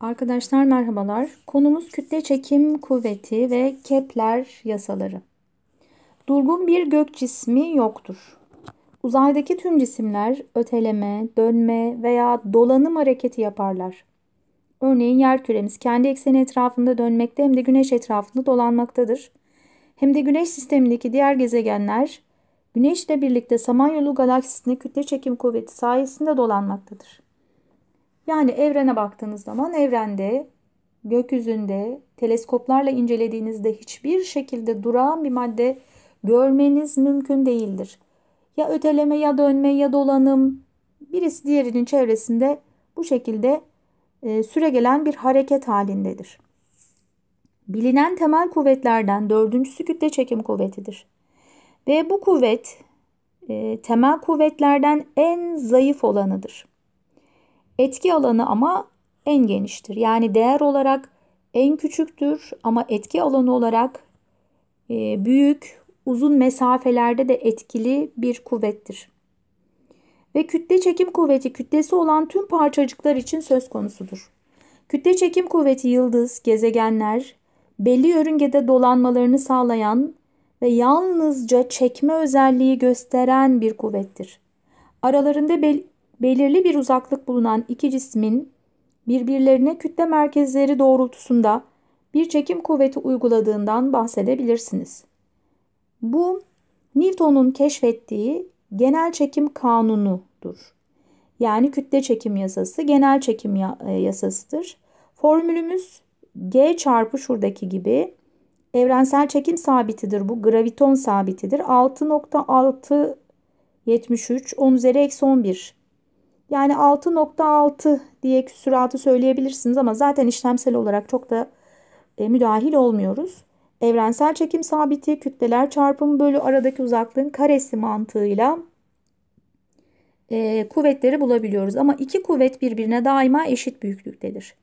Arkadaşlar merhabalar. Konumuz kütle çekim kuvveti ve Kepler yasaları. Durgun bir gök cismi yoktur. Uzaydaki tüm cisimler öteleme, dönme veya dolanım hareketi yaparlar. Örneğin yer küremiz kendi ekseni etrafında dönmekte hem de güneş etrafında dolanmaktadır. Hem de güneş sistemindeki diğer gezegenler güneşle birlikte Samanyolu galaksisinde kütle çekim kuvveti sayesinde dolanmaktadır. Yani evrene baktığınız zaman evrende, gökyüzünde, teleskoplarla incelediğinizde hiçbir şekilde durağan bir madde görmeniz mümkün değildir. Ya öteleme ya dönme ya dolanım birisi diğerinin çevresinde bu şekilde e, süregelen bir hareket halindedir. Bilinen temel kuvvetlerden dördüncüsü kütle çekim kuvvetidir. Ve bu kuvvet e, temel kuvvetlerden en zayıf olanıdır. Etki alanı ama en geniştir. Yani değer olarak en küçüktür ama etki alanı olarak e, büyük, uzun mesafelerde de etkili bir kuvvettir. Ve kütle çekim kuvveti kütlesi olan tüm parçacıklar için söz konusudur. Kütle çekim kuvveti yıldız, gezegenler, belli yörüngede dolanmalarını sağlayan ve yalnızca çekme özelliği gösteren bir kuvvettir. Aralarında bel belirli bir uzaklık bulunan iki cismin birbirlerine kütle merkezleri doğrultusunda bir çekim kuvveti uyguladığından bahsedebilirsiniz. Bu Newton'un keşfettiği genel çekim kanunudur. Yani kütle çekim yasası genel çekim e, yasasıdır. Formülümüz G çarpı şuradaki gibi evrensel çekim sabitidir bu. Graviton sabitidir. 6.673 10 üzeri eksi 11 yani 6.6 diye küsuratı söyleyebilirsiniz ama zaten işlemsel olarak çok da e, müdahil olmuyoruz. Evrensel çekim sabiti, kütleler çarpımı bölü aradaki uzaklığın karesi mantığıyla e, kuvvetleri bulabiliyoruz. Ama iki kuvvet birbirine daima eşit büyüklüktedir.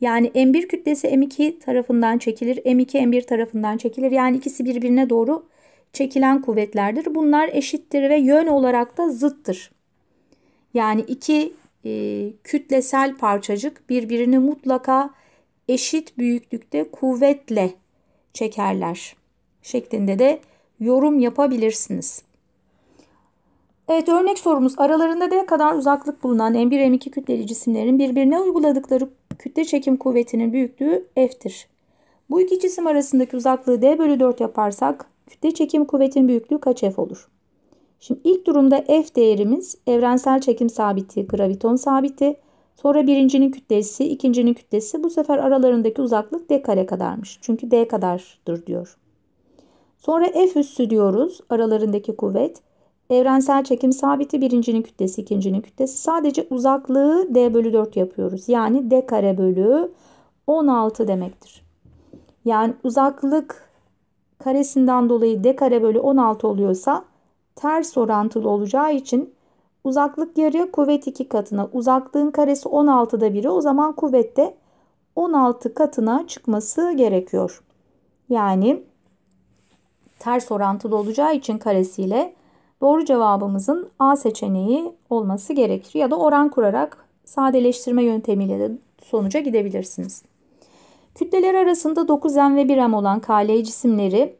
Yani M1 kütlesi M2 tarafından çekilir, M2 M1 tarafından çekilir. Yani ikisi birbirine doğru çekilen kuvvetlerdir. Bunlar eşittir ve yön olarak da zıttır. Yani iki e, kütlesel parçacık birbirini mutlaka eşit büyüklükte kuvvetle çekerler şeklinde de yorum yapabilirsiniz. Evet örnek sorumuz aralarında d kadar uzaklık bulunan M1 M2 kütleli cisimlerin birbirine uyguladıkları kütle çekim kuvvetinin büyüklüğü F'tir. Bu iki cisim arasındaki uzaklığı D bölü 4 yaparsak kütle çekim kuvvetinin büyüklüğü kaç F olur? Şimdi ilk durumda F değerimiz evrensel çekim sabiti, graviton sabiti. Sonra birincinin kütlesi, ikincinin kütlesi bu sefer aralarındaki uzaklık d kare kadarmış. Çünkü d kadardır diyor. Sonra F üssü diyoruz aralarındaki kuvvet. Evrensel çekim sabiti birincinin kütlesi, ikincinin kütlesi. Sadece uzaklığı d bölü 4 yapıyoruz. Yani d kare bölü 16 demektir. Yani uzaklık karesinden dolayı d kare bölü 16 oluyorsa ters orantılı olacağı için uzaklık yarıya, kuvvet 2 katına uzaklığın karesi 16'da biri o zaman kuvvette 16 katına çıkması gerekiyor. Yani ters orantılı olacağı için karesiyle doğru cevabımızın A seçeneği olması gerekir. Ya da oran kurarak sadeleştirme yöntemiyle de sonuca gidebilirsiniz. Kütleler arasında 9M ve 1M olan kale cisimleri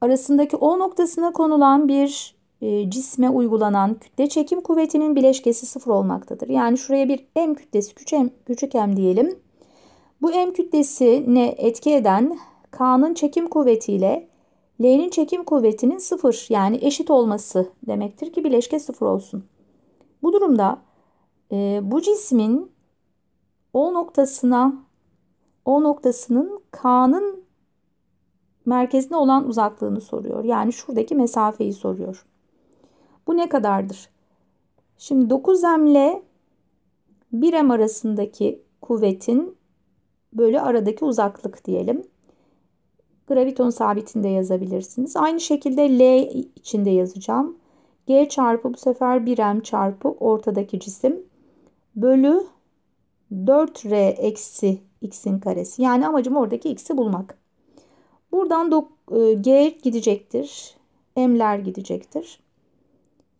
arasındaki O noktasına konulan bir e, cisme uygulanan kütle çekim kuvvetinin bileşkesi sıfır olmaktadır. Yani şuraya bir M kütlesi küçük M, küçük M diyelim. Bu M kütlesine etki eden K'nın çekim kuvvetiyle L'nin çekim kuvvetinin sıfır yani eşit olması demektir ki bileşke sıfır olsun. Bu durumda e, bu cismin O noktasına O noktasının K'nın merkezine olan uzaklığını soruyor. Yani şuradaki mesafeyi soruyor. Bu ne kadardır? Şimdi 9M ile 1M arasındaki kuvvetin bölü aradaki uzaklık diyelim. Graviton sabitinde yazabilirsiniz. Aynı şekilde L içinde yazacağım. G çarpı bu sefer 1M çarpı ortadaki cisim bölü 4R eksi x'in karesi. Yani amacım oradaki x'i bulmak. Buradan e, G gidecektir. M'ler gidecektir.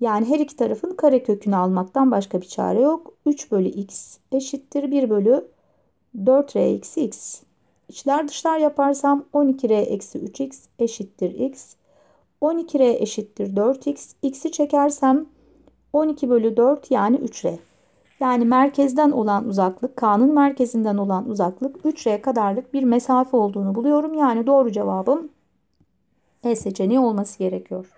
Yani her iki tarafın kare kökünü almaktan başka bir çare yok. 3 bölü x eşittir 1 bölü 4r eksi x. İçler dışlar yaparsam 12r eksi 3x eşittir x. 12r eşittir 4x. x'i çekersem 12 bölü 4 yani 3r. Yani merkezden olan uzaklık, K'nın merkezinden olan uzaklık 3R kadarlık bir mesafe olduğunu buluyorum. Yani doğru cevabım E seçeneği olması gerekiyor.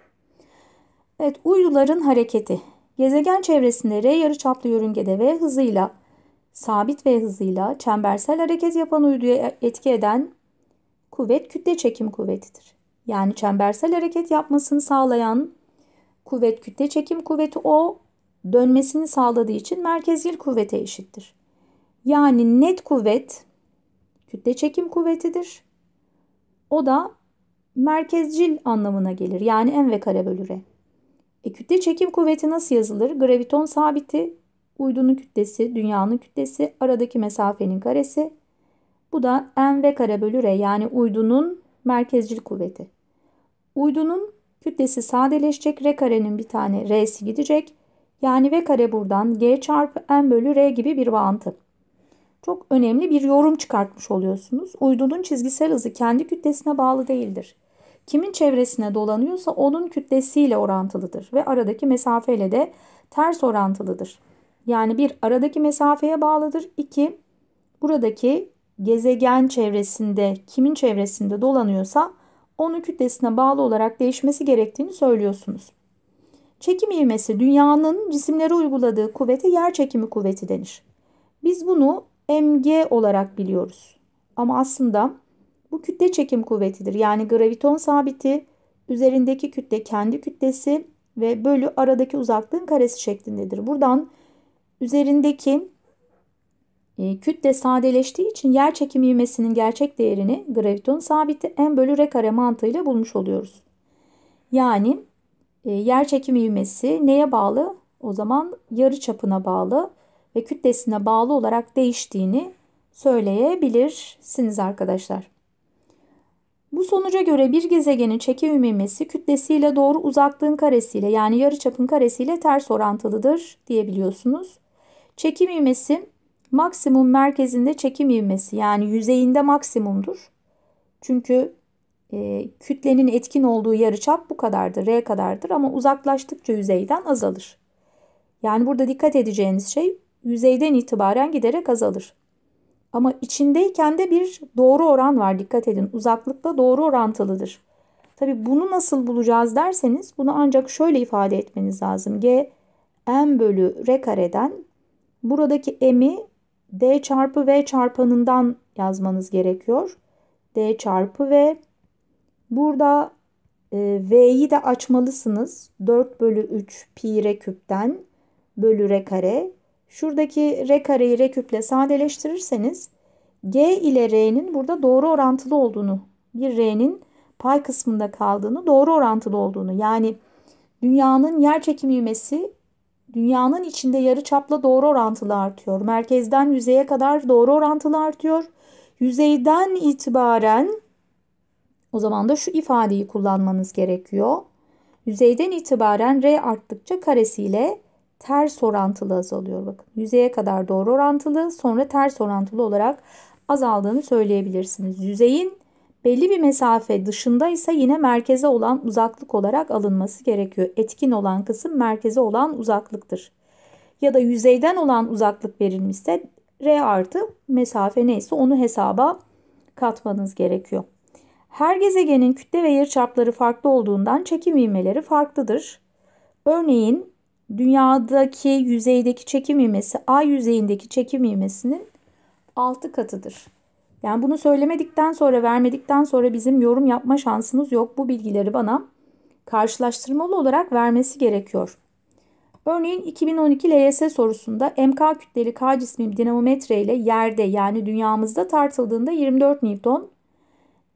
Evet uyduların hareketi. Gezegen çevresinde R yarıçaplı yörüngede ve hızıyla sabit ve hızıyla çembersel hareket yapan uyduya etki eden kuvvet kütle çekim kuvvetidir. Yani çembersel hareket yapmasını sağlayan kuvvet kütle çekim kuvveti o dönmesini sağladığı için merkezil kuvvete eşittir. Yani net kuvvet kütle çekim kuvvetidir. O da merkezcil anlamına gelir. Yani m ve kare bölü r. E, kütle çekim kuvveti nasıl yazılır? Graviton sabiti, uydunun kütlesi, dünyanın kütlesi, aradaki mesafenin karesi. Bu da mv kare bölü r yani uydunun merkezcil kuvveti. Uydunun kütlesi sadeleşecek. R karenin bir tane r'si gidecek. Yani v kare buradan g çarpı m bölü r gibi bir bağıntı. Çok önemli bir yorum çıkartmış oluyorsunuz. Uydunun çizgisel hızı kendi kütlesine bağlı değildir kimin çevresine dolanıyorsa onun kütlesiyle orantılıdır ve aradaki mesafeyle de ters orantılıdır. Yani bir aradaki mesafeye bağlıdır. İki buradaki gezegen çevresinde kimin çevresinde dolanıyorsa onun kütlesine bağlı olarak değişmesi gerektiğini söylüyorsunuz. Çekim ivmesi dünyanın cisimlere uyguladığı kuvvete yer çekimi kuvveti denir. Biz bunu mg olarak biliyoruz. Ama aslında bu kütle çekim kuvvetidir. Yani graviton sabiti üzerindeki kütle kendi kütlesi ve bölü aradaki uzaklığın karesi şeklindedir. Buradan üzerindeki e, kütle sadeleştiği için yer çekimi ivmesinin gerçek değerini graviton sabiti m bölü r kare mantığıyla bulmuş oluyoruz. Yani e, yer çekimi ivmesi neye bağlı? O zaman yarı çapına bağlı ve kütlesine bağlı olarak değiştiğini söyleyebilirsiniz arkadaşlar. Bu sonuca göre bir gezegenin çekim ivmesi kütlesiyle doğru uzaklığın karesiyle yani yarıçapın karesiyle ters orantılıdır diyebiliyorsunuz. Çekim ivmesi maksimum merkezinde çekim ivmesi yani yüzeyinde maksimumdur. Çünkü e, kütlenin etkin olduğu yarıçap bu kadardır, r kadardır ama uzaklaştıkça yüzeyden azalır. Yani burada dikkat edeceğiniz şey yüzeyden itibaren giderek azalır. Ama içindeyken de bir doğru oran var dikkat edin. uzaklıkta doğru orantılıdır. Tabi bunu nasıl bulacağız derseniz bunu ancak şöyle ifade etmeniz lazım. G m bölü r kareden buradaki m'i d çarpı v çarpanından yazmanız gerekiyor. d çarpı v. Burada e, v'yi de açmalısınız. 4 bölü 3 pi r küpten bölü r kare Şuradaki R kareyi R küple sadeleştirirseniz G ile R'nin burada doğru orantılı olduğunu, bir R'nin pay kısmında kaldığını, doğru orantılı olduğunu yani dünyanın yer çekimi ivmesi dünyanın içinde yarı çapla doğru orantılı artıyor. Merkezden yüzeye kadar doğru orantılı artıyor. Yüzeyden itibaren o zaman da şu ifadeyi kullanmanız gerekiyor. Yüzeyden itibaren R arttıkça karesiyle ters orantılı azalıyor. Bakın yüzeye kadar doğru orantılı sonra ters orantılı olarak azaldığını söyleyebilirsiniz. Yüzeyin belli bir mesafe dışında ise yine merkeze olan uzaklık olarak alınması gerekiyor. Etkin olan kısım merkeze olan uzaklıktır. Ya da yüzeyden olan uzaklık verilmişse R artı mesafe neyse onu hesaba katmanız gerekiyor. Her gezegenin kütle ve yarıçapları farklı olduğundan çekim ivmeleri farklıdır. Örneğin dünyadaki yüzeydeki çekim ivmesi ay yüzeyindeki çekim ivmesinin 6 katıdır. Yani bunu söylemedikten sonra vermedikten sonra bizim yorum yapma şansımız yok. Bu bilgileri bana karşılaştırmalı olarak vermesi gerekiyor. Örneğin 2012 LYS sorusunda MK kütleli K cismi dinamometre ile yerde yani dünyamızda tartıldığında 24 Newton,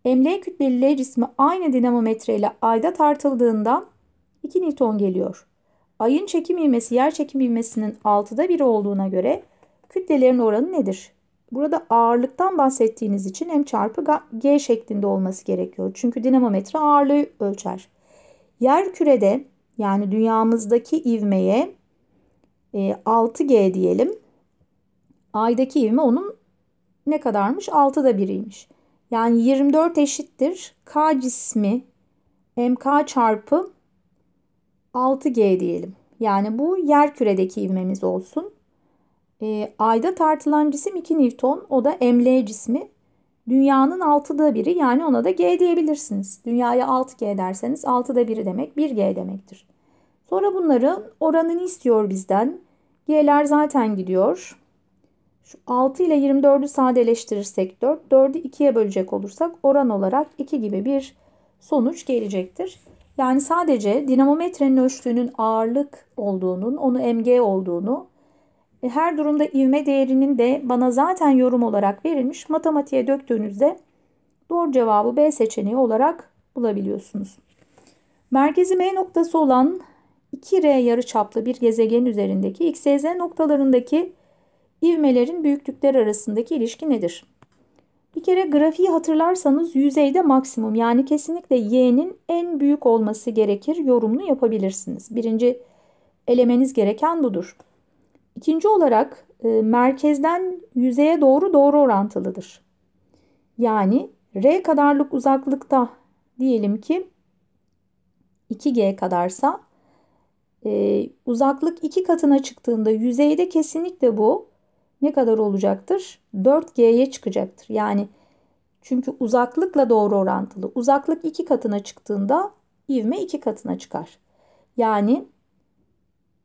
ML kütleli L cismi aynı dinamometre ile ayda tartıldığında 2 Newton geliyor. Ayın çekim ivmesi yer çekim ivmesinin 6'da 1 olduğuna göre kütlelerin oranı nedir? Burada ağırlıktan bahsettiğiniz için hem çarpı G şeklinde olması gerekiyor. Çünkü dinamometre ağırlığı ölçer. Yer kürede yani dünyamızdaki ivmeye e, 6G diyelim. Aydaki ivme onun ne kadarmış? 6'da biriymiş. Yani 24 eşittir. K cismi MK çarpı 6G diyelim. Yani bu yer küredeki ivmemiz olsun. E, ayda tartılan cisim 2 Newton. O da ML cismi. Dünyanın 6'da biri yani ona da G diyebilirsiniz. Dünyaya 6G derseniz 6'da biri demek 1G demektir. Sonra bunların oranını istiyor bizden. G'ler zaten gidiyor. Şu 6 ile 24'ü sadeleştirirsek 4, 4'ü 2'ye bölecek olursak oran olarak 2 gibi bir sonuç gelecektir. Yani sadece dinamometrenin ölçtüğünün ağırlık olduğunun, onu MG olduğunu, e, her durumda ivme değerinin de bana zaten yorum olarak verilmiş matematiğe döktüğünüzde doğru cevabı B seçeneği olarak bulabiliyorsunuz. Merkezi M noktası olan 2R yarıçaplı bir gezegen üzerindeki XYZ noktalarındaki ivmelerin büyüklükleri arasındaki ilişki nedir? Bir kere grafiği hatırlarsanız yüzeyde maksimum yani kesinlikle y'nin en büyük olması gerekir yorumunu yapabilirsiniz. Birinci elemeniz gereken budur. İkinci olarak e, merkezden yüzeye doğru doğru orantılıdır. Yani r kadarlık uzaklıkta diyelim ki 2g kadarsa e, uzaklık 2 katına çıktığında yüzeyde kesinlikle bu ne kadar olacaktır? 4G'ye çıkacaktır. Yani çünkü uzaklıkla doğru orantılı. Uzaklık 2 katına çıktığında ivme 2 katına çıkar. Yani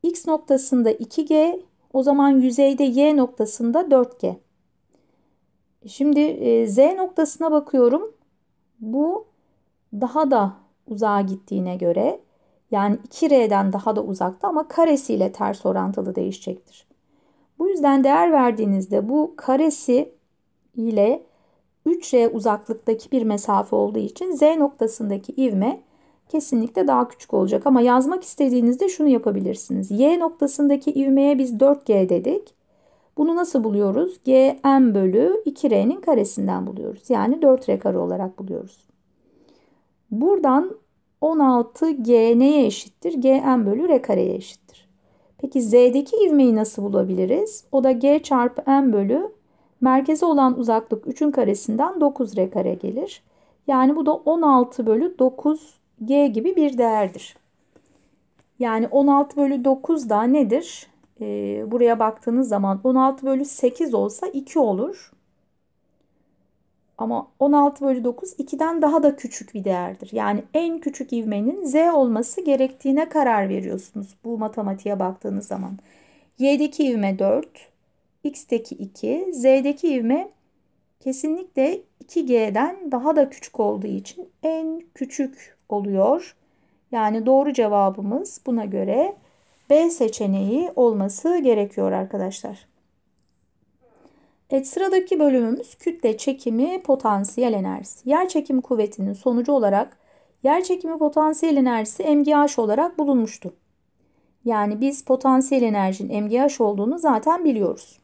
x noktasında 2G o zaman yüzeyde y noktasında 4G. Şimdi e, z noktasına bakıyorum. Bu daha da uzağa gittiğine göre yani 2R'den daha da uzakta ama karesiyle ters orantılı değişecektir. Bu yüzden değer verdiğinizde bu karesi ile 3R uzaklıktaki bir mesafe olduğu için Z noktasındaki ivme kesinlikle daha küçük olacak. Ama yazmak istediğinizde şunu yapabilirsiniz. Y noktasındaki ivmeye biz 4G dedik. Bunu nasıl buluyoruz? Gm bölü 2R'nin karesinden buluyoruz. Yani 4R kare olarak buluyoruz. Buradan 16G neye eşittir? Gm bölü R kareye eşittir. Peki Z'deki ivmeyi nasıl bulabiliriz? O da G çarpı M bölü merkeze olan uzaklık 3'ün karesinden 9R kare gelir. Yani bu da 16 bölü 9G gibi bir değerdir. Yani 16 bölü 9 da nedir? Ee, buraya baktığınız zaman 16 bölü 8 olsa 2 olur. Ama 16 bölü 9 2'den daha da küçük bir değerdir. Yani en küçük ivmenin z olması gerektiğine karar veriyorsunuz bu matematiğe baktığınız zaman. y'deki ivme 4, x'teki 2, z'deki ivme kesinlikle 2g'den daha da küçük olduğu için en küçük oluyor. Yani doğru cevabımız buna göre B seçeneği olması gerekiyor arkadaşlar. Evet, sıradaki bölümümüz kütle çekimi potansiyel enerjisi. Yer çekimi kuvvetinin sonucu olarak yer çekimi potansiyel enerjisi MGH olarak bulunmuştu. Yani biz potansiyel enerjinin MGH olduğunu zaten biliyoruz.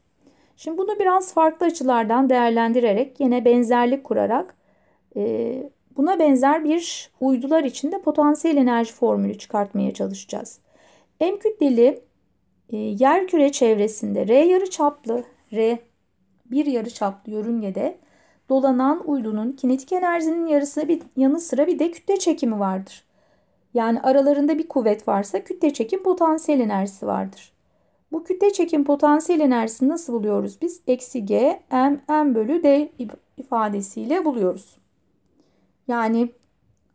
Şimdi bunu biraz farklı açılardan değerlendirerek yine benzerlik kurarak e, buna benzer bir uydular içinde potansiyel enerji formülü çıkartmaya çalışacağız. M kütleli e, yer küre çevresinde R yarı çaplı R bir yarı çaplı yörüngede dolanan uydunun kinetik enerjinin yarısına bir, yanı sıra bir de kütle çekimi vardır. Yani aralarında bir kuvvet varsa kütle çekim potansiyel enerjisi vardır. Bu kütle çekim potansiyel enerjisini nasıl buluyoruz? Biz eksi g m m bölü d ifadesiyle buluyoruz. Yani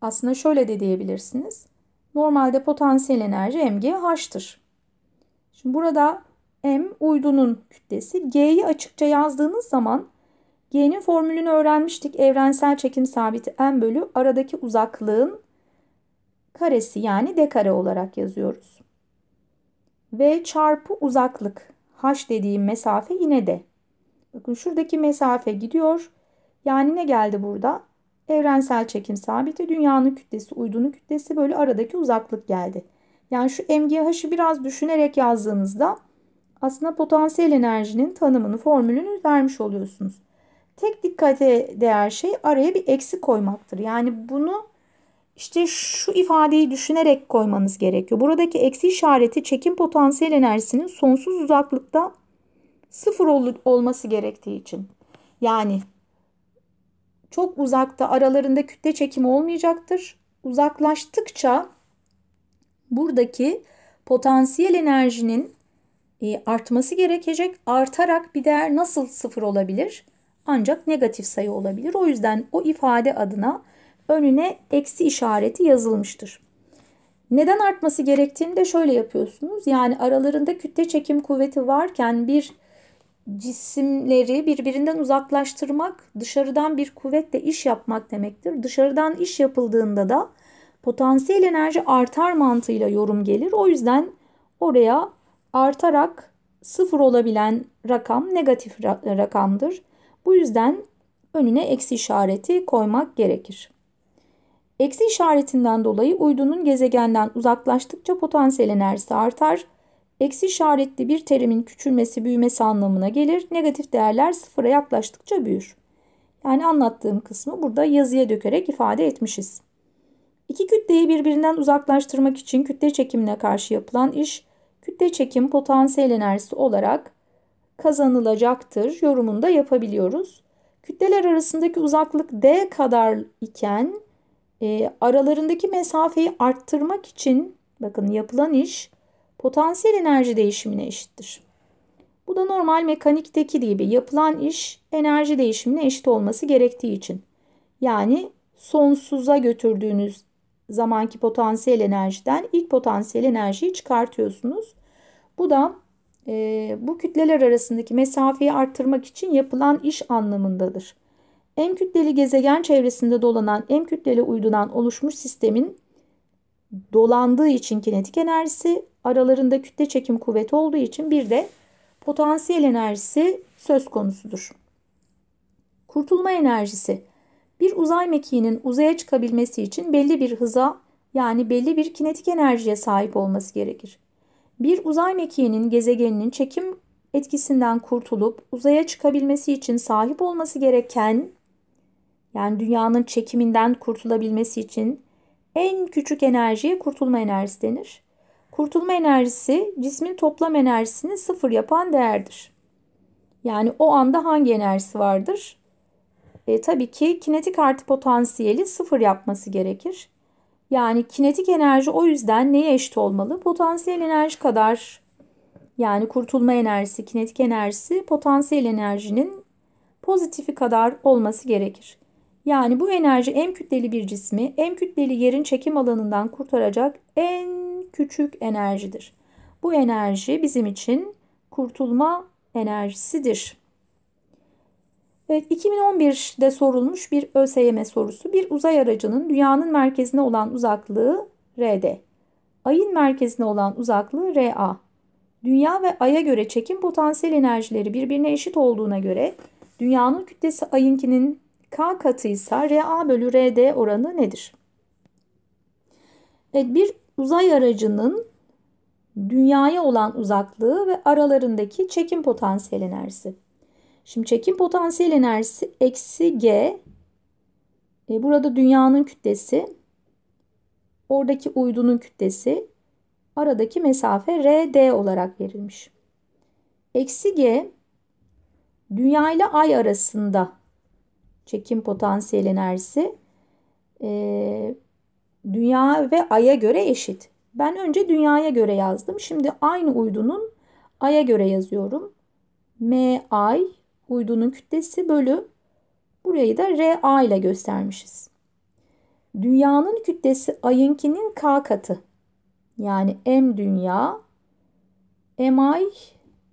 aslında şöyle de diyebilirsiniz. Normalde potansiyel enerji mg h'tır. Şimdi burada m uydunun kütlesi. G'yi açıkça yazdığınız zaman G'nin formülünü öğrenmiştik. Evrensel çekim sabiti m bölü aradaki uzaklığın karesi yani d kare olarak yazıyoruz. V çarpı uzaklık. H dediğim mesafe yine de. Bakın şuradaki mesafe gidiyor. Yani ne geldi burada? Evrensel çekim sabiti, dünyanın kütlesi, uydunun kütlesi böyle aradaki uzaklık geldi. Yani şu MGH'ı biraz düşünerek yazdığınızda aslında potansiyel enerjinin tanımını, formülünü vermiş oluyorsunuz. Tek dikkate değer şey araya bir eksi koymaktır. Yani bunu işte şu ifadeyi düşünerek koymanız gerekiyor. Buradaki eksi işareti çekim potansiyel enerjisinin sonsuz uzaklıkta sıfır ol olması gerektiği için. Yani çok uzakta aralarında kütle çekimi olmayacaktır. Uzaklaştıkça buradaki potansiyel enerjinin e, artması gerekecek. Artarak bir değer nasıl sıfır olabilir? Ancak negatif sayı olabilir. O yüzden o ifade adına önüne eksi işareti yazılmıştır. Neden artması gerektiğinde şöyle yapıyorsunuz. Yani aralarında kütle çekim kuvveti varken bir cisimleri birbirinden uzaklaştırmak dışarıdan bir kuvvetle iş yapmak demektir. Dışarıdan iş yapıldığında da potansiyel enerji artar mantığıyla yorum gelir. O yüzden oraya artarak sıfır olabilen rakam negatif rakamdır. Bu yüzden önüne eksi işareti koymak gerekir. Eksi işaretinden dolayı uydunun gezegenden uzaklaştıkça potansiyel enerjisi artar. Eksi işaretli bir terimin küçülmesi büyümesi anlamına gelir. Negatif değerler sıfıra yaklaştıkça büyür. Yani anlattığım kısmı burada yazıya dökerek ifade etmişiz. İki kütleyi birbirinden uzaklaştırmak için kütle çekimine karşı yapılan iş kütle çekim potansiyel enerjisi olarak kazanılacaktır yorumunda yapabiliyoruz. Kütleler arasındaki uzaklık d kadar iken e, aralarındaki mesafeyi arttırmak için bakın yapılan iş potansiyel enerji değişimine eşittir. Bu da normal mekanikteki gibi yapılan iş enerji değişimine eşit olması gerektiği için. Yani sonsuza götürdüğünüz zamanki potansiyel enerjiden ilk potansiyel enerjiyi çıkartıyorsunuz. Bu da e, bu kütleler arasındaki mesafeyi arttırmak için yapılan iş anlamındadır. M kütleli gezegen çevresinde dolanan M kütleli uydudan oluşmuş sistemin dolandığı için kinetik enerjisi, aralarında kütle çekim kuvveti olduğu için bir de potansiyel enerjisi söz konusudur. Kurtulma enerjisi bir uzay mekiğinin uzaya çıkabilmesi için belli bir hıza yani belli bir kinetik enerjiye sahip olması gerekir. Bir uzay mekiğinin gezegeninin çekim etkisinden kurtulup uzaya çıkabilmesi için sahip olması gereken yani dünyanın çekiminden kurtulabilmesi için en küçük enerjiye kurtulma enerjisi denir. Kurtulma enerjisi cismin toplam enerjisini sıfır yapan değerdir. Yani o anda hangi enerjisi vardır? E, tabii ki kinetik artı potansiyeli sıfır yapması gerekir. Yani kinetik enerji o yüzden neye eşit olmalı? Potansiyel enerji kadar yani kurtulma enerjisi, kinetik enerjisi potansiyel enerjinin pozitifi kadar olması gerekir. Yani bu enerji m kütleli bir cismi m kütleli yerin çekim alanından kurtaracak en küçük enerjidir. Bu enerji bizim için kurtulma enerjisidir. Evet, 2011'de sorulmuş bir ÖSYM sorusu. Bir uzay aracının dünyanın merkezine olan uzaklığı RD. Ayın merkezine olan uzaklığı RA. Dünya ve Ay'a göre çekim potansiyel enerjileri birbirine eşit olduğuna göre dünyanın kütlesi Ay'ınkinin K katıysa RA bölü RD oranı nedir? Evet, bir uzay aracının dünyaya olan uzaklığı ve aralarındaki çekim potansiyel enerjisi. Şimdi çekim potansiyel enerjisi eksi G. E, burada dünyanın kütlesi. Oradaki uydunun kütlesi. Aradaki mesafe RD olarak verilmiş. Eksi G dünya ile ay arasında çekim potansiyel enerjisi e, dünya ve aya göre eşit. Ben önce dünyaya göre yazdım. Şimdi aynı uydunun aya göre yazıyorum. M ay uydunun kütlesi bölü burayı da RA ile göstermişiz. Dünyanın kütlesi ayınkinin K katı. Yani M dünya MI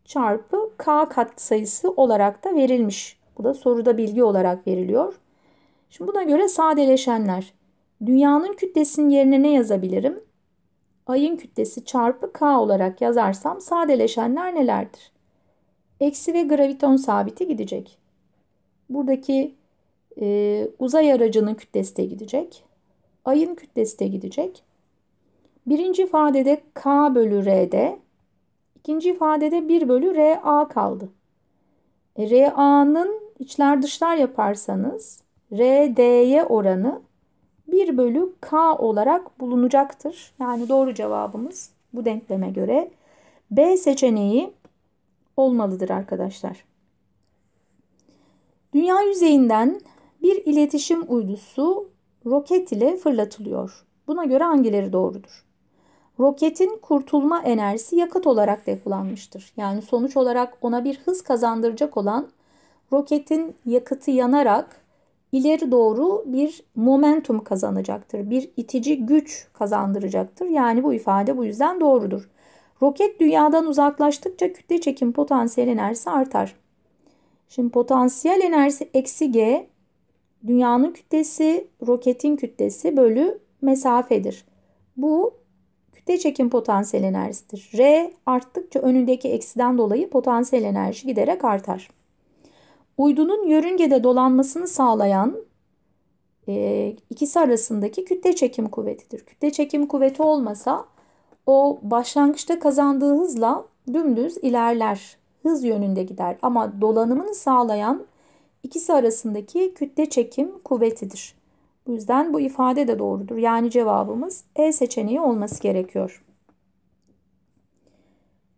çarpı K kat sayısı olarak da verilmiş. Bu da soruda bilgi olarak veriliyor. Şimdi buna göre sadeleşenler. Dünyanın kütlesinin yerine ne yazabilirim? Ayın kütlesi çarpı K olarak yazarsam sadeleşenler nelerdir? eksi ve graviton sabiti gidecek. Buradaki e, uzay aracının kütlesi de gidecek. Ayın kütlesi de gidecek. Birinci ifadede K bölü R'de, ikinci ifadede 1 bölü RA kaldı. E, RA'nın içler dışlar yaparsanız RD'ye oranı 1 bölü K olarak bulunacaktır. Yani doğru cevabımız bu denkleme göre B seçeneği olmalıdır arkadaşlar. Dünya yüzeyinden bir iletişim uydusu roket ile fırlatılıyor. Buna göre hangileri doğrudur? Roketin kurtulma enerjisi yakıt olarak depolanmıştır. Yani sonuç olarak ona bir hız kazandıracak olan roketin yakıtı yanarak ileri doğru bir momentum kazanacaktır. Bir itici güç kazandıracaktır. Yani bu ifade bu yüzden doğrudur. Roket dünyadan uzaklaştıkça kütle çekim potansiyel enerjisi artar. Şimdi potansiyel enerjisi eksi G dünyanın kütlesi roketin kütlesi bölü mesafedir. Bu kütle çekim potansiyel enerjisidir. R arttıkça önündeki eksiden dolayı potansiyel enerji giderek artar. Uydunun yörüngede dolanmasını sağlayan e, ikisi arasındaki kütle çekim kuvvetidir. Kütle çekim kuvveti olmasa o başlangıçta kazandığı hızla dümdüz ilerler. Hız yönünde gider ama dolanımını sağlayan ikisi arasındaki kütle çekim kuvvetidir. Bu yüzden bu ifade de doğrudur. Yani cevabımız E seçeneği olması gerekiyor.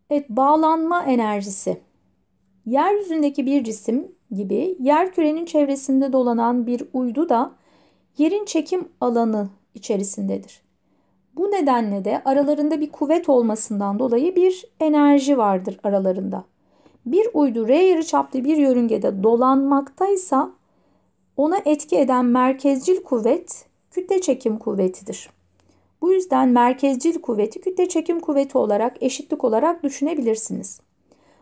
Evet, bağlanma enerjisi. Yeryüzündeki bir cisim gibi yerkürenin çevresinde dolanan bir uydu da yerin çekim alanı içerisindedir. Bu nedenle de aralarında bir kuvvet olmasından dolayı bir enerji vardır aralarında. Bir uydu R çaplı bir yörüngede dolanmaktaysa ona etki eden merkezcil kuvvet kütle çekim kuvvetidir. Bu yüzden merkezcil kuvveti kütle çekim kuvveti olarak eşitlik olarak düşünebilirsiniz.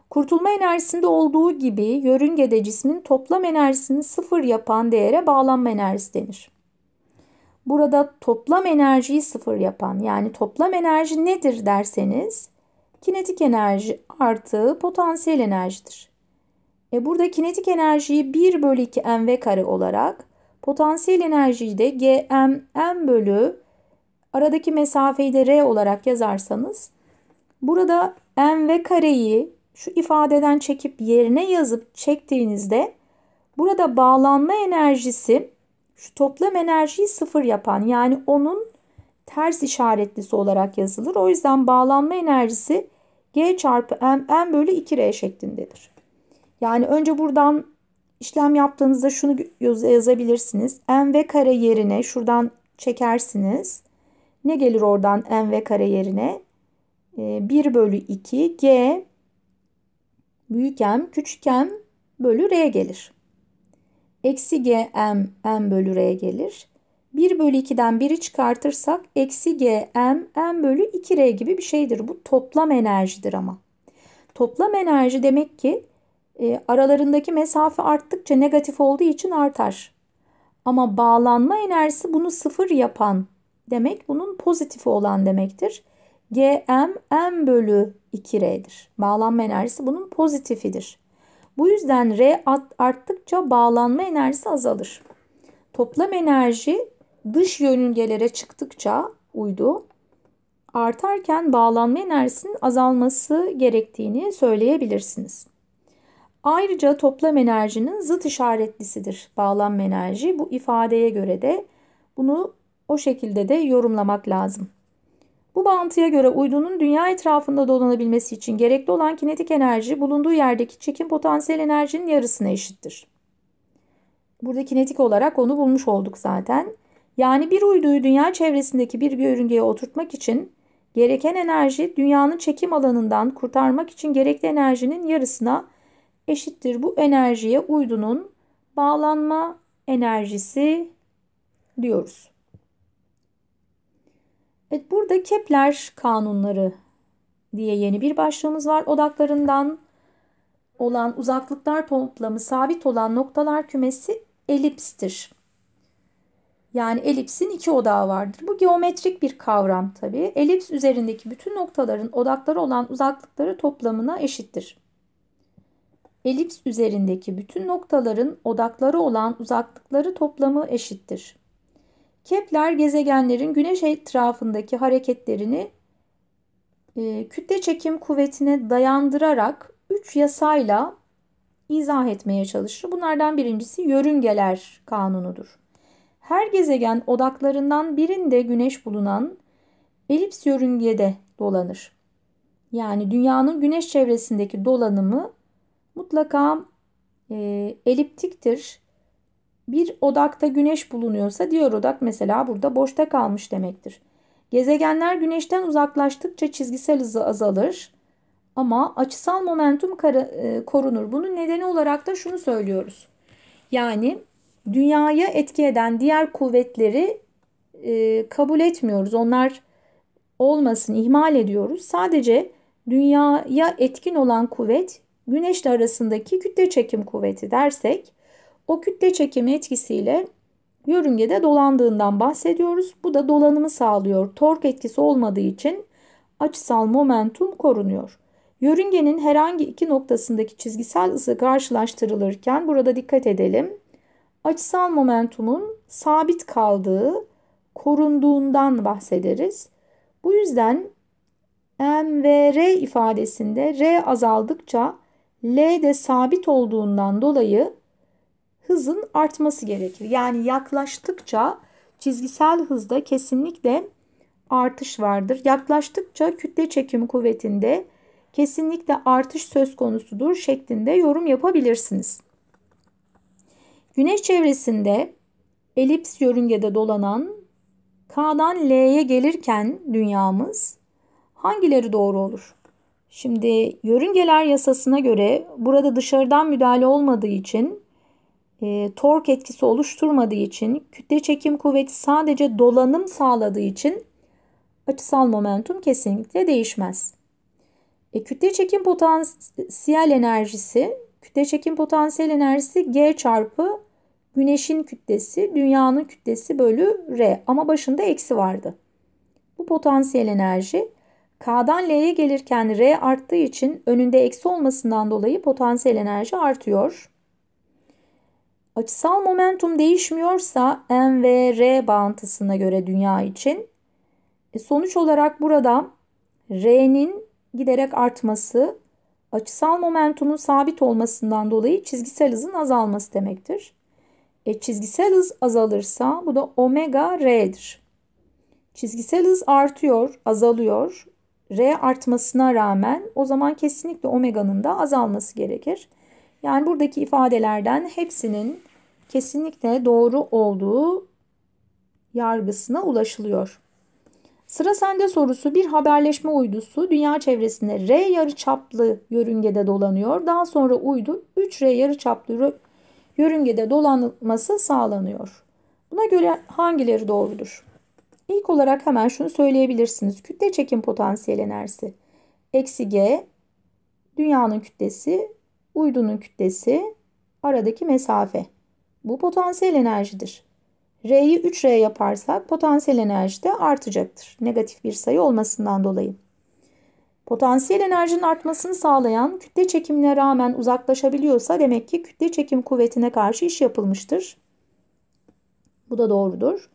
Kurtulma enerjisinde olduğu gibi yörüngede cismin toplam enerjisini sıfır yapan değere bağlanma enerjisi denir burada toplam enerjiyi sıfır yapan yani toplam enerji nedir derseniz kinetik enerji artı potansiyel enerjidir. E burada kinetik enerjiyi 1 bölü 2 mv kare olarak potansiyel enerjiyi de gm m bölü aradaki mesafeyi de r olarak yazarsanız burada mv kareyi şu ifadeden çekip yerine yazıp çektiğinizde burada bağlanma enerjisi şu toplam enerjiyi sıfır yapan yani onun ters işaretlisi olarak yazılır. O yüzden bağlanma enerjisi G çarpı M, M bölü 2R şeklindedir. Yani önce buradan işlem yaptığınızda şunu yazabilirsiniz. M ve kare yerine şuradan çekersiniz. Ne gelir oradan M ve kare yerine? 1 ee, bölü 2 G büyük M küçük M bölü R gelir eksi G m M bölü r gelir. 1 bölü 2'den 1'i çıkartırsak eksi gm m bölü 2r gibi bir şeydir. Bu toplam enerjidir ama. Toplam enerji demek ki e, aralarındaki mesafe arttıkça negatif olduğu için artar. Ama bağlanma enerjisi bunu sıfır yapan demek bunun pozitifi olan demektir. Gm m bölü 2r'dir. Bağlanma enerjisi bunun pozitifidir. Bu yüzden R arttıkça bağlanma enerjisi azalır. Toplam enerji dış yörüngelere çıktıkça uydu artarken bağlanma enerjisinin azalması gerektiğini söyleyebilirsiniz. Ayrıca toplam enerjinin zıt işaretlisidir bağlanma enerji. Bu ifadeye göre de bunu o şekilde de yorumlamak lazım. Bu bağıntıya göre uydunun dünya etrafında dolanabilmesi için gerekli olan kinetik enerji bulunduğu yerdeki çekim potansiyel enerjinin yarısına eşittir. Burada kinetik olarak onu bulmuş olduk zaten. Yani bir uyduyu dünya çevresindeki bir yörüngeye oturtmak için gereken enerji dünyanın çekim alanından kurtarmak için gerekli enerjinin yarısına eşittir. Bu enerjiye uydunun bağlanma enerjisi diyoruz. Evet burada Kepler kanunları diye yeni bir başlığımız var. Odaklarından olan uzaklıklar toplamı sabit olan noktalar kümesi elipstir. Yani elipsin iki odağı vardır. Bu geometrik bir kavram tabii. Elips üzerindeki bütün noktaların odakları olan uzaklıkları toplamına eşittir. Elips üzerindeki bütün noktaların odakları olan uzaklıkları toplamı eşittir. Kepler gezegenlerin güneş etrafındaki hareketlerini e, kütle çekim kuvvetine dayandırarak 3 yasayla izah etmeye çalışır. Bunlardan birincisi yörüngeler kanunudur. Her gezegen odaklarından birinde güneş bulunan elips yörüngede dolanır. Yani dünyanın güneş çevresindeki dolanımı mutlaka e, eliptiktir bir odakta güneş bulunuyorsa diğer odak mesela burada boşta kalmış demektir. Gezegenler güneşten uzaklaştıkça çizgisel hızı azalır ama açısal momentum e, korunur. Bunun nedeni olarak da şunu söylüyoruz. Yani dünyaya etki eden diğer kuvvetleri e, kabul etmiyoruz. Onlar olmasın ihmal ediyoruz. Sadece dünyaya etkin olan kuvvet güneşle arasındaki kütle çekim kuvveti dersek o kütle çekimi etkisiyle yörüngede dolandığından bahsediyoruz. Bu da dolanımı sağlıyor. Tork etkisi olmadığı için açısal momentum korunuyor. Yörüngenin herhangi iki noktasındaki çizgisel ısı karşılaştırılırken burada dikkat edelim. Açısal momentumun sabit kaldığı, korunduğundan bahsederiz. Bu yüzden m ve r ifadesinde r azaldıkça l de sabit olduğundan dolayı hızın artması gerekir. Yani yaklaştıkça çizgisel hızda kesinlikle artış vardır. Yaklaştıkça kütle çekimi kuvvetinde kesinlikle artış söz konusudur şeklinde yorum yapabilirsiniz. Güneş çevresinde elips yörüngede dolanan K'dan L'ye gelirken dünyamız hangileri doğru olur? Şimdi yörüngeler yasasına göre burada dışarıdan müdahale olmadığı için e, tork etkisi oluşturmadığı için kütle çekim kuvveti sadece dolanım sağladığı için açısal momentum kesinlikle değişmez. E, kütle çekim potansiyel enerjisi, kütle çekim potansiyel enerjisi G çarpı güneşin kütlesi, dünyanın kütlesi bölü R ama başında eksi vardı. Bu potansiyel enerji K'dan L'ye gelirken R arttığı için önünde eksi olmasından dolayı potansiyel enerji artıyor. Açısal momentum değişmiyorsa M ve R bağıntısına göre dünya için e, sonuç olarak burada R'nin giderek artması açısal momentumun sabit olmasından dolayı çizgisel hızın azalması demektir. E, çizgisel hız azalırsa bu da omega r'dir. Çizgisel hız artıyor, azalıyor. R artmasına rağmen o zaman kesinlikle omega'nın da azalması gerekir. Yani buradaki ifadelerden hepsinin kesinlikle doğru olduğu yargısına ulaşılıyor. Sıra sende sorusu bir haberleşme uydusu dünya çevresinde R yarıçaplı yörüngede dolanıyor. Daha sonra uydu 3R yarıçaplı yörüngede dolanması sağlanıyor. Buna göre hangileri doğrudur? İlk olarak hemen şunu söyleyebilirsiniz. Kütle çekim potansiyel enerjisi. Eksi G, dünyanın kütlesi, uydunun kütlesi, aradaki mesafe. Bu potansiyel enerjidir. R'yi 3R yaparsak potansiyel enerji de artacaktır. Negatif bir sayı olmasından dolayı. Potansiyel enerjinin artmasını sağlayan kütle çekimine rağmen uzaklaşabiliyorsa demek ki kütle çekim kuvvetine karşı iş yapılmıştır. Bu da doğrudur.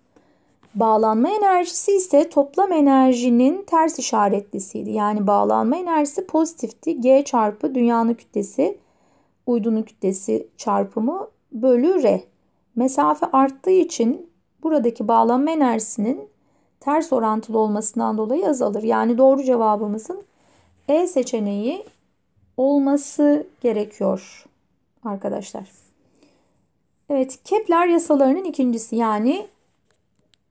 Bağlanma enerjisi ise toplam enerjinin ters işaretlisiydi. Yani bağlanma enerjisi pozitifti. G çarpı dünyanın kütlesi, uydunun kütlesi çarpımı bölü R. Mesafe arttığı için buradaki bağlanma enerjisinin ters orantılı olmasından dolayı azalır. Yani doğru cevabımızın E seçeneği olması gerekiyor arkadaşlar. Evet Kepler yasalarının ikincisi yani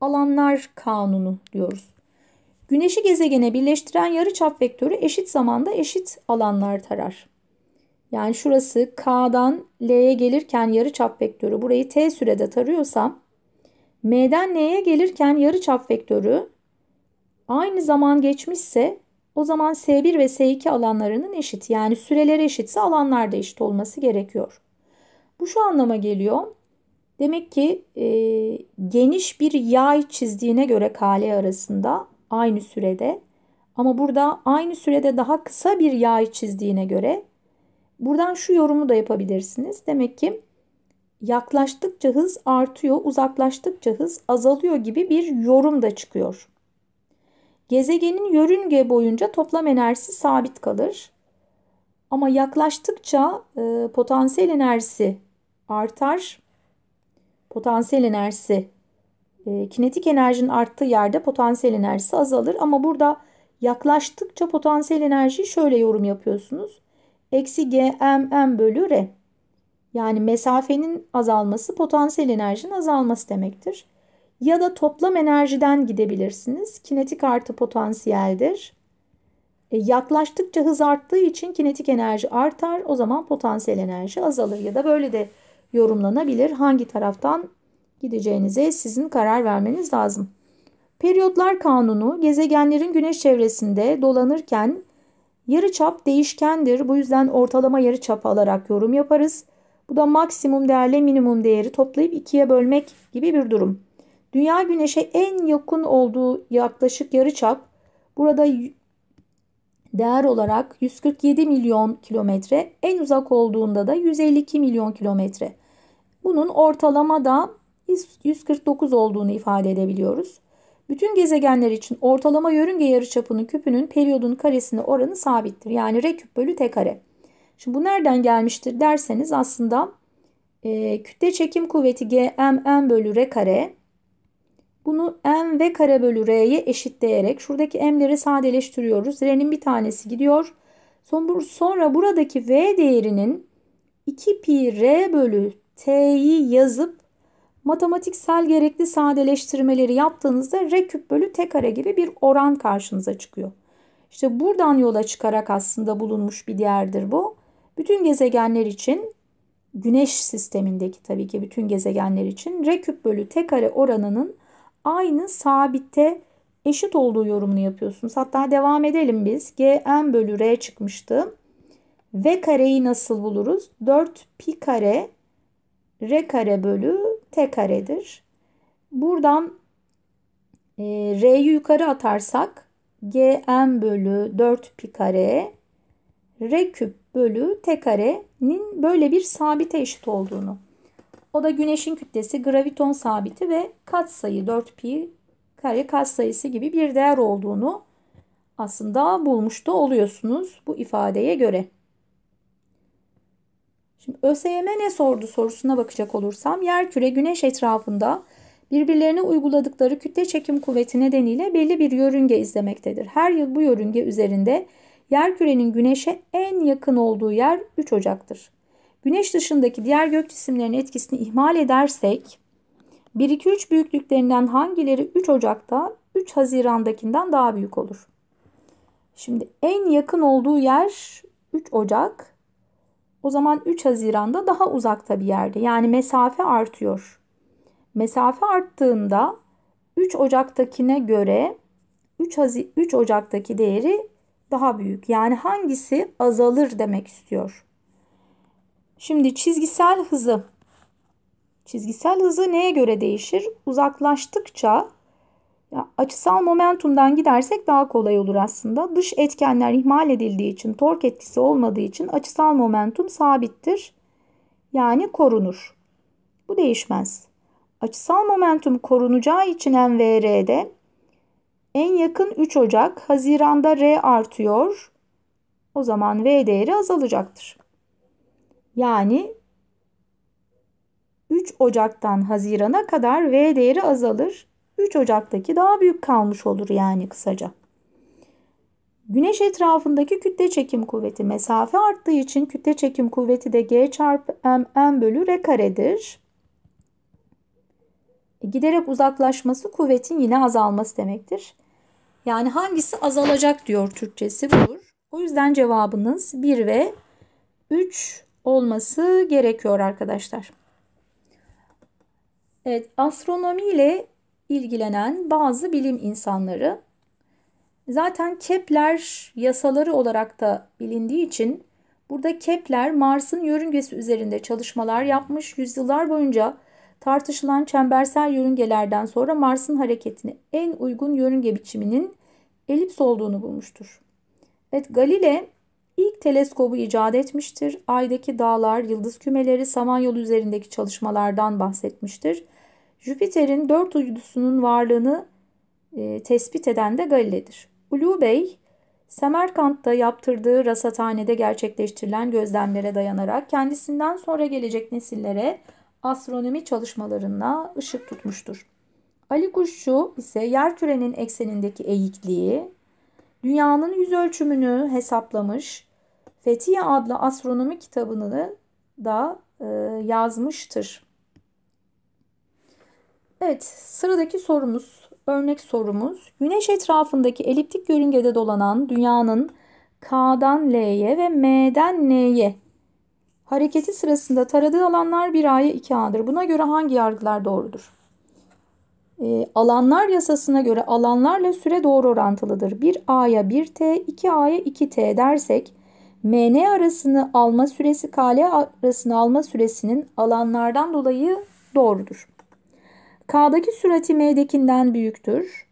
alanlar kanunu diyoruz. Güneşi gezegene birleştiren yarıçap vektörü eşit zamanda eşit alanlar tarar. Yani şurası K'dan L'ye gelirken yarı çap vektörü burayı T sürede tarıyorsam M'den N'ye gelirken yarı çap vektörü aynı zaman geçmişse o zaman S1 ve S2 alanlarının eşit yani süreler eşitse alanlar da eşit olması gerekiyor. Bu şu anlama geliyor. Demek ki e, geniş bir yay çizdiğine göre kale arasında aynı sürede ama burada aynı sürede daha kısa bir yay çizdiğine göre Buradan şu yorumu da yapabilirsiniz. Demek ki yaklaştıkça hız artıyor, uzaklaştıkça hız azalıyor gibi bir yorum da çıkıyor. Gezegenin yörünge boyunca toplam enerjisi sabit kalır. Ama yaklaştıkça e, potansiyel enerjisi artar. Potansiyel enerjisi, e, kinetik enerjinin arttığı yerde potansiyel enerjisi azalır. Ama burada yaklaştıkça potansiyel enerjiyi şöyle yorum yapıyorsunuz eksi G M M bölü r. Yani mesafenin azalması potansiyel enerjinin azalması demektir. Ya da toplam enerjiden gidebilirsiniz. Kinetik artı potansiyeldir. E, yaklaştıkça hız arttığı için kinetik enerji artar. O zaman potansiyel enerji azalır. Ya da böyle de yorumlanabilir. Hangi taraftan gideceğinize sizin karar vermeniz lazım. Periyotlar kanunu gezegenlerin güneş çevresinde dolanırken Yarıçap değişkendir. Bu yüzden ortalama yarıçap alarak yorum yaparız. Bu da maksimum değerle minimum değeri toplayıp ikiye bölmek gibi bir durum. Dünya güneşe en yakın olduğu yaklaşık yarıçap burada değer olarak 147 milyon kilometre, en uzak olduğunda da 152 milyon kilometre. Bunun ortalama da 149 olduğunu ifade edebiliyoruz. Bütün gezegenler için ortalama yörünge yarıçapının küpünün periyodun karesine oranı sabittir. Yani r küp bölü t kare. Şimdi bu nereden gelmiştir derseniz aslında e, kütle çekim kuvveti gmm bölü r kare. Bunu m v kare bölü r'ye eşitleyerek şuradaki m'leri sadeleştiriyoruz. R'nin bir tanesi gidiyor. Sonra buradaki v değerinin 2 pi r bölü t'yi yazıp matematiksel gerekli sadeleştirmeleri yaptığınızda R küp bölü T kare gibi bir oran karşınıza çıkıyor. İşte buradan yola çıkarak aslında bulunmuş bir değerdir bu. Bütün gezegenler için güneş sistemindeki tabii ki bütün gezegenler için R küp bölü T kare oranının aynı sabitte eşit olduğu yorumunu yapıyorsunuz. Hatta devam edelim biz. Gn bölü R çıkmıştı. V kareyi nasıl buluruz? 4 pi kare R kare bölü t karedir. Buradan e, r'yi yukarı atarsak gm bölü 4 pi kare r küp bölü t karenin böyle bir sabite eşit olduğunu. O da güneşin kütlesi, graviton sabiti ve katsayı 4 pi kare katsayısı gibi bir değer olduğunu aslında bulmuş da oluyorsunuz bu ifadeye göre. Şimdi ÖSYM ne sordu sorusuna bakacak olursam yerküre güneş etrafında birbirlerine uyguladıkları kütle çekim kuvveti nedeniyle belli bir yörünge izlemektedir. Her yıl bu yörünge üzerinde yerkürenin güneşe en yakın olduğu yer 3 Ocak'tır. Güneş dışındaki diğer gök cisimlerinin etkisini ihmal edersek 1 2 3 büyüklüklerinden hangileri 3 Ocak'ta 3 Haziran'dakinden daha büyük olur? Şimdi en yakın olduğu yer 3 Ocak, o zaman 3 Haziran'da daha uzakta bir yerde. Yani mesafe artıyor. Mesafe arttığında 3 Ocak'takine göre 3, Haz- 3 Ocak'taki değeri daha büyük. Yani hangisi azalır demek istiyor. Şimdi çizgisel hızı. Çizgisel hızı neye göre değişir? Uzaklaştıkça açısal momentumdan gidersek daha kolay olur aslında. Dış etkenler ihmal edildiği için, tork etkisi olmadığı için açısal momentum sabittir. Yani korunur. Bu değişmez. Açısal momentum korunacağı için NVR'de en yakın 3 Ocak, Haziran'da R artıyor. O zaman V değeri azalacaktır. Yani 3 Ocak'tan Haziran'a kadar V değeri azalır. 3 Ocak'taki daha büyük kalmış olur yani kısaca. Güneş etrafındaki kütle çekim kuvveti mesafe arttığı için kütle çekim kuvveti de G çarpı mm bölü R karedir. E, giderek uzaklaşması kuvvetin yine azalması demektir. Yani hangisi azalacak diyor Türkçesi budur. O yüzden cevabınız 1 ve 3 olması gerekiyor arkadaşlar. Evet astronomi ile ilgilenen bazı bilim insanları zaten Kepler yasaları olarak da bilindiği için burada Kepler Mars'ın yörüngesi üzerinde çalışmalar yapmış. Yüzyıllar boyunca tartışılan çembersel yörüngelerden sonra Mars'ın hareketini en uygun yörünge biçiminin elips olduğunu bulmuştur. Evet Galile ilk teleskobu icat etmiştir. Aydaki dağlar, yıldız kümeleri, samanyolu üzerindeki çalışmalardan bahsetmiştir. Jüpiter'in dört uydusunun varlığını e, tespit eden de Galile'dir. Ulu Bey, Semerkant'ta yaptırdığı rasathanede gerçekleştirilen gözlemlere dayanarak kendisinden sonra gelecek nesillere astronomi çalışmalarına ışık tutmuştur. Ali Kuşçu ise yerkürenin eksenindeki eğikliği, dünyanın yüz ölçümünü hesaplamış, Fethiye adlı astronomi kitabını da e, yazmıştır. Evet sıradaki sorumuz, örnek sorumuz. Güneş etrafındaki eliptik yörüngede dolanan dünyanın K'dan L'ye ve M'den N'ye hareketi sırasında taradığı alanlar bir aya iki adır Buna göre hangi yargılar doğrudur? E, alanlar yasasına göre alanlarla süre doğru orantılıdır. 1A'ya 1T, 2A'ya 2T dersek MN arasını alma süresi KL arasını alma süresinin alanlardan dolayı doğrudur. K'daki sürati M'dekinden büyüktür.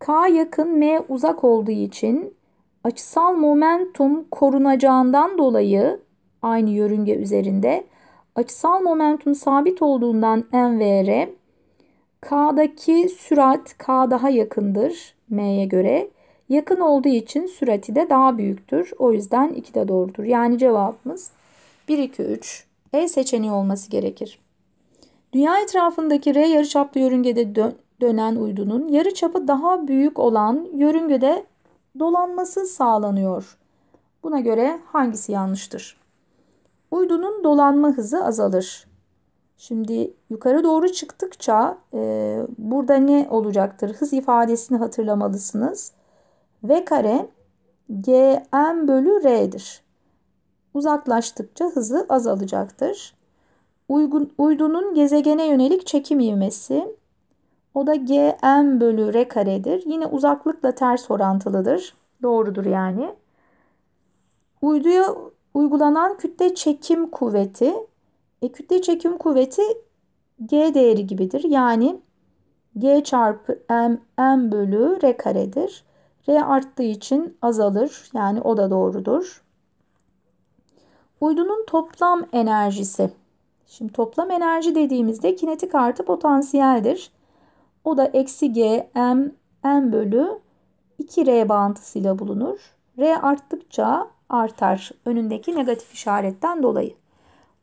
K yakın M uzak olduğu için açısal momentum korunacağından dolayı aynı yörünge üzerinde açısal momentum sabit olduğundan N ve R K'daki sürat K daha yakındır M'ye göre. Yakın olduğu için sürati de daha büyüktür. O yüzden 2 de doğrudur. Yani cevabımız 1, 2, 3 E seçeneği olması gerekir. Dünya etrafındaki R yarıçaplı yörüngede dön dönen uydunun yarıçapı daha büyük olan yörüngede dolanması sağlanıyor. Buna göre hangisi yanlıştır? Uydunun dolanma hızı azalır. Şimdi yukarı doğru çıktıkça e, burada ne olacaktır? Hız ifadesini hatırlamalısınız. V kare gm bölü r'dir. Uzaklaştıkça hızı azalacaktır uygun, uydunun gezegene yönelik çekim ivmesi. O da gm bölü r karedir. Yine uzaklıkla ters orantılıdır. Doğrudur yani. Uyduya uygulanan kütle çekim kuvveti. E, kütle çekim kuvveti g değeri gibidir. Yani g çarpı m, m bölü r karedir. R arttığı için azalır. Yani o da doğrudur. Uydunun toplam enerjisi. Şimdi toplam enerji dediğimizde kinetik artı potansiyeldir. O da eksi G M M bölü 2R bağıntısıyla bulunur. R arttıkça artar önündeki negatif işaretten dolayı.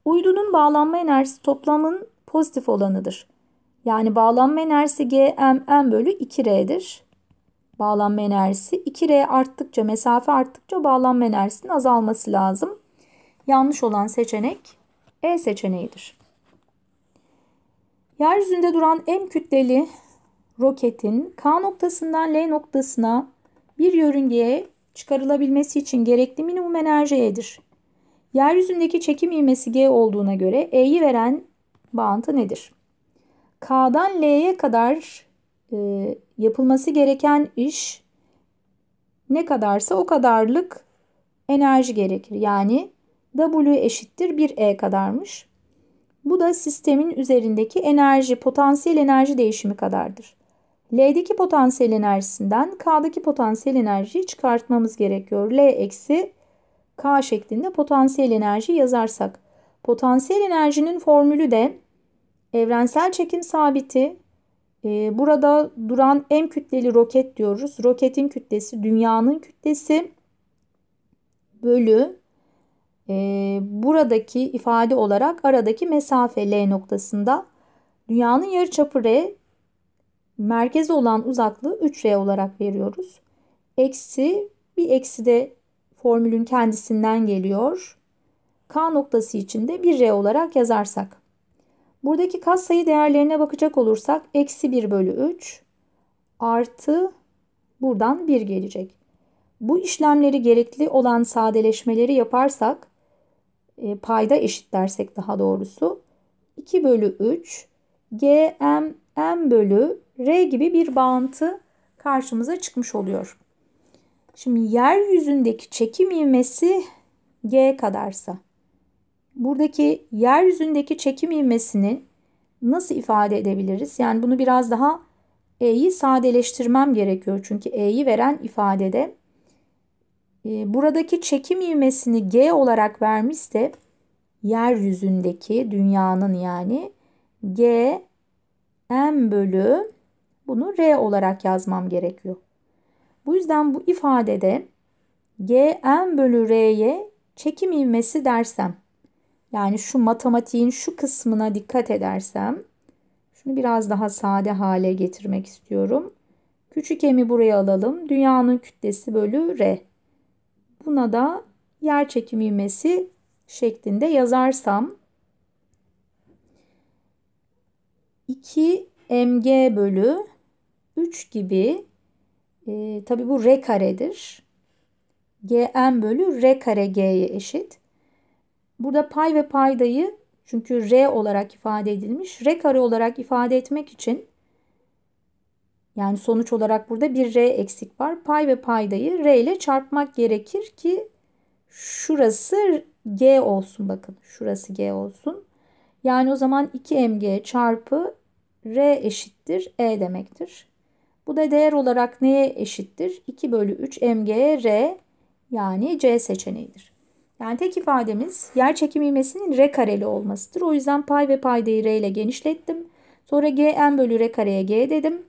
Uydunun bağlanma enerjisi toplamın pozitif olanıdır. Yani bağlanma enerjisi m bölü 2R'dir. Bağlanma enerjisi 2R arttıkça mesafe arttıkça bağlanma enerjisinin azalması lazım. Yanlış olan seçenek e seçeneğidir. Yeryüzünde duran M kütleli roketin K noktasından L noktasına bir yörüngeye çıkarılabilmesi için gerekli minimum enerji E'dir. Yeryüzündeki çekim ivmesi G olduğuna göre E'yi veren bağıntı nedir? K'dan L'ye kadar e, yapılması gereken iş ne kadarsa o kadarlık enerji gerekir. Yani W eşittir 1E kadarmış. Bu da sistemin üzerindeki enerji, potansiyel enerji değişimi kadardır. L'deki potansiyel enerjisinden K'daki potansiyel enerjiyi çıkartmamız gerekiyor. L eksi K şeklinde potansiyel enerji yazarsak. Potansiyel enerjinin formülü de evrensel çekim sabiti. E, burada duran M kütleli roket diyoruz. Roketin kütlesi dünyanın kütlesi bölü e, buradaki ifade olarak aradaki mesafe L noktasında dünyanın yarıçapı R merkeze olan uzaklığı 3R olarak veriyoruz. Eksi bir eksi de formülün kendisinden geliyor. K noktası için de 1R olarak yazarsak. Buradaki sayı değerlerine bakacak olursak eksi 1 bölü 3 artı buradan 1 gelecek. Bu işlemleri gerekli olan sadeleşmeleri yaparsak e, payda dersek daha doğrusu 2 bölü 3 gm m bölü r gibi bir bağıntı karşımıza çıkmış oluyor. Şimdi yeryüzündeki çekim ivmesi g kadarsa buradaki yeryüzündeki çekim ivmesini nasıl ifade edebiliriz? Yani bunu biraz daha e'yi sadeleştirmem gerekiyor. Çünkü e'yi veren ifadede ee, buradaki çekim ivmesini G olarak vermişse yeryüzündeki dünyanın yani G M bölü bunu R olarak yazmam gerekiyor. Bu yüzden bu ifadede G M bölü R'ye çekim ivmesi dersem yani şu matematiğin şu kısmına dikkat edersem şunu biraz daha sade hale getirmek istiyorum. Küçük m'i buraya alalım. Dünyanın kütlesi bölü R. Buna da yer çekimi ivmesi şeklinde yazarsam 2 mg bölü 3 gibi e, tabi bu r karedir. gm bölü r kare g'ye eşit. Burada pay ve paydayı çünkü r olarak ifade edilmiş. r kare olarak ifade etmek için yani sonuç olarak burada bir r eksik var. Pay ve paydayı r ile çarpmak gerekir ki şurası g olsun bakın. Şurası g olsun. Yani o zaman 2mg çarpı r eşittir e demektir. Bu da değer olarak neye eşittir? 2 bölü 3 mg r yani c seçeneğidir. Yani tek ifademiz yer çekim ivmesinin r kareli olmasıdır. O yüzden pay ve paydayı r ile genişlettim. Sonra gm bölü r kareye g dedim.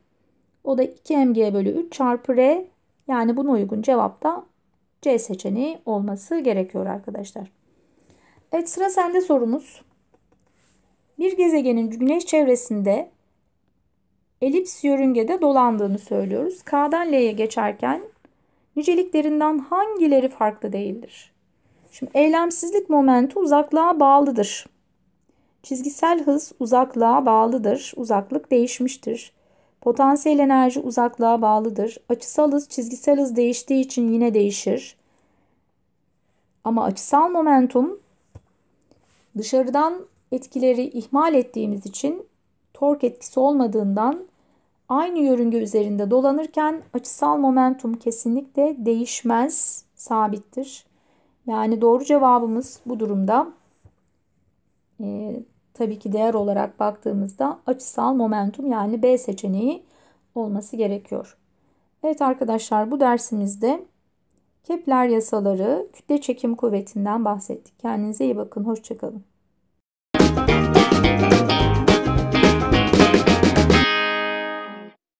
O da 2mg bölü 3 çarpı R. Yani buna uygun cevap da C seçeneği olması gerekiyor arkadaşlar. Evet sıra sende sorumuz. Bir gezegenin güneş çevresinde elips yörüngede dolandığını söylüyoruz. K'dan L'ye geçerken niceliklerinden hangileri farklı değildir? Şimdi eylemsizlik momenti uzaklığa bağlıdır. Çizgisel hız uzaklığa bağlıdır. Uzaklık değişmiştir. Potansiyel enerji uzaklığa bağlıdır. Açısal hız çizgisel hız değiştiği için yine değişir. Ama açısal momentum dışarıdan etkileri ihmal ettiğimiz için tork etkisi olmadığından aynı yörünge üzerinde dolanırken açısal momentum kesinlikle değişmez, sabittir. Yani doğru cevabımız bu durumda e, tabii ki değer olarak baktığımızda açısal momentum yani B seçeneği olması gerekiyor. Evet arkadaşlar bu dersimizde Kepler yasaları kütle çekim kuvvetinden bahsettik. Kendinize iyi bakın. Hoşçakalın.